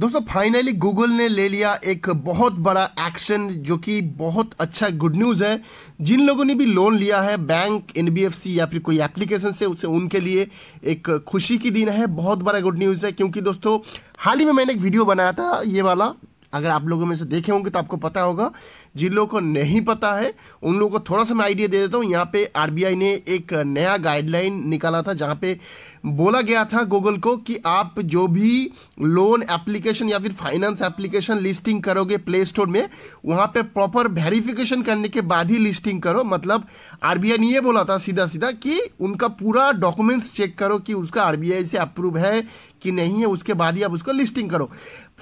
दोस्तों finally Google ने ले लिया एक बहुत बड़ा एक्शन जो कि बहुत अच्छा गुड न्यूज़ है जिन लोगों ने भी लोन लिया है बैंक एनबीएफसी या फिर कोई एप्लीकेशन से उसे उनके लिए एक खुशी की दिन है बहुत बड़ा गुड न्यूज़ है क्योंकि दोस्तों हाल ही में मैंने एक वीडियो बनाया था ये वाला अगर आप लोगों में से देखे होंगे तो आपको पता होगा जिन लोगों को नहीं पता है उन लोगों को थोड़ा सा मैं आइडिया दे देता हूँ यहाँ पे आरबीआई ने एक नया गाइडलाइन निकाला था जहाँ पे बोला गया था गूगल को कि आप जो भी लोन एप्लीकेशन या फिर फाइनेंस एप्लीकेशन लिस्टिंग करोगे प्ले स्टोर में वहाँ पे प्रॉपर वेरिफिकेशन करने के बाद ही लिस्टिंग करो मतलब आरबीआई ने ये बोला था सीधा सीधा कि उनका पूरा डॉक्यूमेंट्स चेक करो कि उसका आरबीआई से अप्रूव है कि नहीं है उसके बाद ही आप उसको लिस्टिंग करो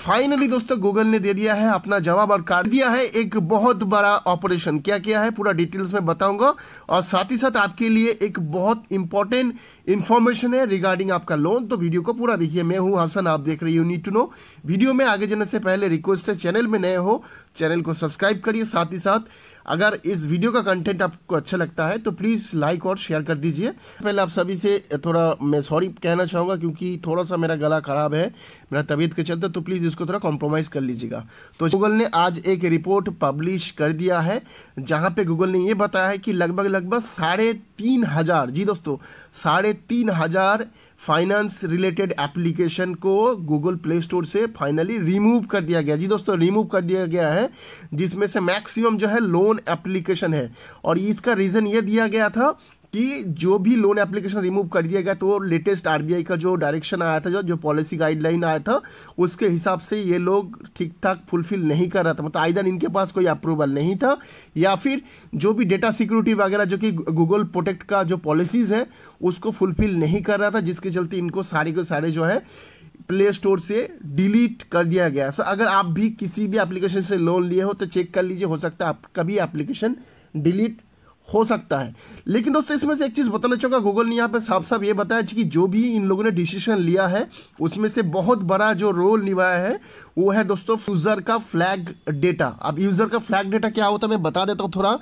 फाइनली दोस्तों गूगल ने दे दिया है अपना जवाब और काट दिया है एक बहुत बड़ा ऑपरेशन क्या किया है पूरा डिटेल्स में बताऊंगा और साथ ही साथ आपके लिए एक बहुत इंपॉर्टेंट इंफॉर्मेशन है रिगार्डिंग आपका लोन तो वीडियो को पूरा देखिए मैं हूं हसन आप देख रहे हो नीड टू नो वीडियो में आगे जाने से पहले रिक्वेस्ट है चैनल में नए हो चैनल को सब्सक्राइब करिए साथ ही साथ अगर इस वीडियो का कंटेंट आपको अच्छा लगता है तो प्लीज़ लाइक और शेयर कर दीजिए पहले आप सभी से थोड़ा मैं सॉरी कहना चाहूँगा क्योंकि थोड़ा सा मेरा गला ख़राब है मेरा तबीयत के चलते तो प्लीज़ इसको थोड़ा कॉम्प्रोमाइज़ कर लीजिएगा तो गूगल ने आज एक रिपोर्ट पब्लिश कर दिया है जहाँ पर गूगल ने ये बताया है कि लगभग लगभग साढ़े तीन हज़ार जी दोस्तों साढ़े तीन हज़ार फाइनेंस रिलेटेड एप्लीकेशन को गूगल प्ले स्टोर से फाइनली रिमूव कर दिया गया जी दोस्तों रिमूव कर दिया गया है जिसमें से मैक्सिमम जो है लोन एप्लीकेशन है और इसका रीज़न ये दिया गया था कि जो भी लोन एप्लीकेशन रिमूव कर दिया गया तो लेटेस्ट आरबीआई का जो डायरेक्शन आया था जो जो पॉलिसी गाइडलाइन आया था उसके हिसाब से ये लोग ठीक ठाक फुलफिल नहीं कर रहा था मतलब आयदन इनके पास कोई अप्रूवल नहीं था या फिर जो भी डेटा सिक्योरिटी वगैरह जो कि गूगल प्रोटेक्ट का जो पॉलिसीज़ है उसको फुलफिल नहीं कर रहा था जिसके चलते इनको सारे के सारे जो है प्ले स्टोर से डिलीट कर दिया गया सो अगर आप भी किसी भी एप्लीकेशन से लोन लिए हो तो चेक कर लीजिए हो सकता है आप कभी एप्लीकेशन डिलीट हो सकता है लेकिन दोस्तों इसमें से एक चीज़ बताना चाहूँगा गूगल ने यहाँ पे साफ साफ ये बताया कि जो भी इन लोगों ने डिसीजन लिया है उसमें से बहुत बड़ा जो रोल निभाया है वो है दोस्तों यूज़र का फ्लैग डेटा अब यूज़र का फ्लैग डेटा क्या होता है मैं बता देता हूँ थोड़ा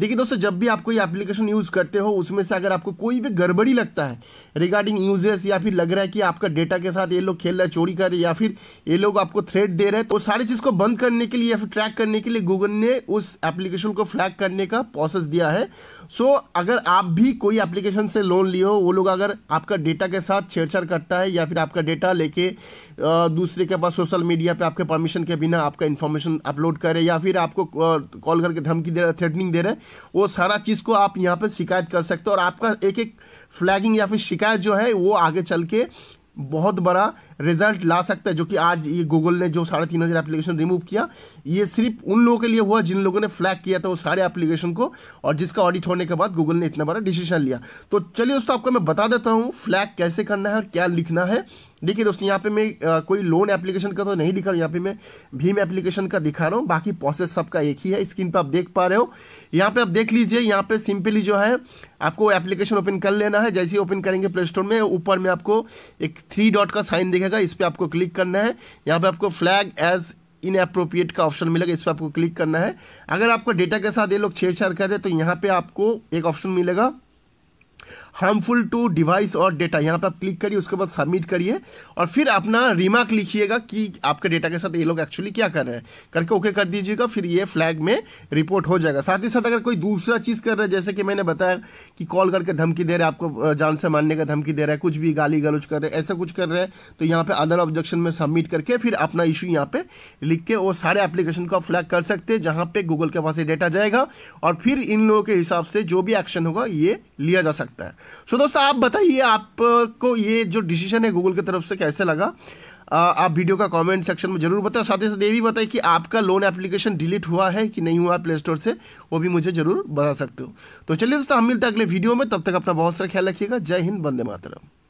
देखिए दोस्तों जब भी आप कोई एप्लीकेशन यूज़ करते हो उसमें से अगर आपको कोई भी गड़बड़ी लगता है रिगार्डिंग यूजेस या फिर लग रहा है कि आपका डेटा के साथ ये लोग खेल रहे चोरी कर रहे या फिर ये लोग आपको थ्रेड दे रहे हैं तो सारी चीज़ को बंद करने के लिए या फिर ट्रैक करने के लिए गूगल ने उस एप्लीकेशन को फ्लैग करने का प्रोसेस दिया है सो अगर आप भी कोई एप्लीकेशन से लोन लिए हो वो लोग अगर आपका डेटा के साथ छेड़छाड़ करता है या फिर आपका डेटा लेके दूसरे के पास सोशल मीडिया पर पे आपके परमिशन के बिना आपका इन्फॉर्मेशन अपलोड करे या फिर आपको कॉल करके धमकी दे रहे थ्रेटनिंग दे रहे वो सारा चीज़ को आप यहाँ पर शिकायत कर सकते हो और आपका एक एक फ्लैगिंग या फिर शिकायत जो है वो आगे चल के बहुत बड़ा रिजल्ट ला सकता है जो कि आज ये गूगल ने जो साढ़े तीन हज़ार एप्लीकेशन रिमूव किया ये सिर्फ उन लोगों के लिए हुआ जिन लोगों ने फ्लैग किया था वो सारे एप्लीकेशन को और जिसका ऑडिट होने के बाद गूगल ने इतना बड़ा डिसीजन लिया तो चलिए दोस्तों आपको मैं बता देता हूँ फ्लैग कैसे करना है और क्या लिखना है देखिए दोस्तों यहाँ पे मैं कोई लोन एप्लीकेशन का तो नहीं दिखा रहा हूँ यहाँ पे मैं भीम एप्लीकेशन का दिखा रहा हूँ बाकी प्रोसेस सबका एक ही है स्क्रीन पर आप देख पा रहे हो यहाँ पे आप देख लीजिए यहाँ पे सिंपली जो है आपको एप्लीकेशन ओपन कर लेना है जैसे ही ओपन करेंगे प्ले स्टोर में ऊपर में आपको एक थ्री डॉट का साइन दिखेगा इस पर आपको क्लिक करना है यहाँ पर आपको फ्लैग एज इन अप्रोप्रिएट का ऑप्शन मिलेगा इस पर आपको क्लिक करना है अगर आपको डेटा के साथ ये लोग छेड़छाड़ कर रहे हैं तो यहाँ पे आपको एक ऑप्शन मिलेगा हार्मफुल टू डिवाइस और डेटा यहाँ पर आप क्लिक करिए उसके बाद सबमिट करिए और फिर अपना रिमार्क लिखिएगा कि आपके डेटा के साथ ये लोग एक्चुअली क्या कर रहे हैं करके ओके कर दीजिएगा फिर ये फ्लैग में रिपोर्ट हो जाएगा साथ ही साथ अगर कोई दूसरा चीज़ कर रहा है जैसे कि मैंने बताया कि कॉल करके धमकी दे रहा है आपको जान से मानने का धमकी दे रहा है कुछ भी गाली गलोच कर रहे हैं ऐसा कुछ कर रहे हैं तो यहाँ पर अदर ऑब्जेक्शन में सबमिट करके फिर अपना इशू यहाँ पर लिख के वो सारे एप्लीकेशन को आप फ्लैग कर सकते हैं जहाँ पर गूगल के पास ये डेटा जाएगा और फिर इन लोगों के हिसाब से जो भी एक्शन होगा ये लिया जा सकता है सो दोस्तों आप बताइए आपको ये जो डिसीजन है गूगल की तरफ से कैसे लगा आ, आप वीडियो का कमेंट सेक्शन में जरूर बताएं साथ ही साथ ये भी बताएं कि आपका लोन एप्लीकेशन डिलीट हुआ है कि नहीं हुआ प्ले स्टोर से वो भी मुझे जरूर बता सकते हो तो चलिए दोस्तों हम मिलते हैं अगले वीडियो में तब तक अपना बहुत सारा ख्याल रखिएगा जय हिंद बंदे मातरम